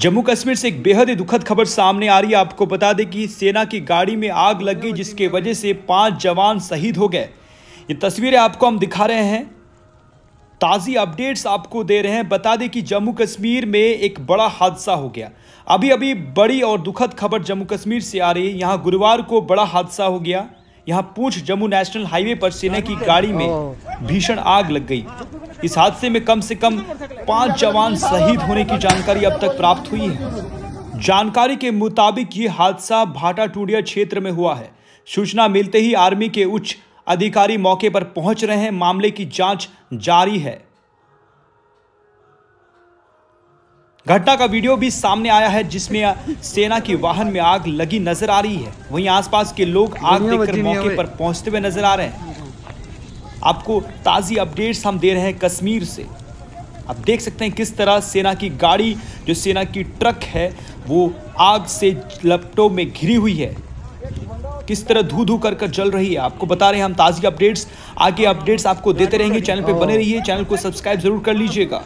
जम्मू कश्मीर से एक बेहद ही दुखद खबर सामने आ रही है आपको बता दें कि सेना की गाड़ी में आग लग गई जिसके वजह से पांच जवान शहीद हो गए ये तस्वीरें आपको हम दिखा रहे हैं ताज़ी अपडेट्स आपको दे रहे हैं बता दें कि जम्मू कश्मीर में एक बड़ा हादसा हो गया अभी अभी बड़ी और दुखद खबर जम्मू कश्मीर से आ रही है यहाँ गुरुवार को बड़ा हादसा हो गया यहाँ पूछ जम्मू नेशनल हाईवे पर सेना की गाड़ी में भीषण आग लग गई इस हादसे में कम से कम पांच जवान शहीद होने की जानकारी अब तक प्राप्त हुई है जानकारी के मुताबिक ये हादसा भाटा टूडिया क्षेत्र में हुआ है सूचना मिलते ही आर्मी के उच्च अधिकारी मौके पर पहुंच रहे हैं मामले की जांच जारी है घटना का वीडियो भी सामने आया है जिसमें सेना की वाहन में आग लगी नजर आ रही है वहीं आसपास के लोग आग देखकर मौके पर पहुंचते हुए नजर आ रहे हैं आपको ताज़ी अपडेट्स हम दे रहे हैं कश्मीर से आप देख सकते हैं किस तरह सेना की गाड़ी जो सेना की ट्रक है वो आग से लपटों में घिरी हुई है किस तरह धू धू कर कर जल रही है आपको बता रहे हैं हम ताज़ी अपडेट्स आगे अपडेट्स आपको देते रहेंगे चैनल पे बने रहिए चैनल को सब्सक्राइब जरूर कर लीजिएगा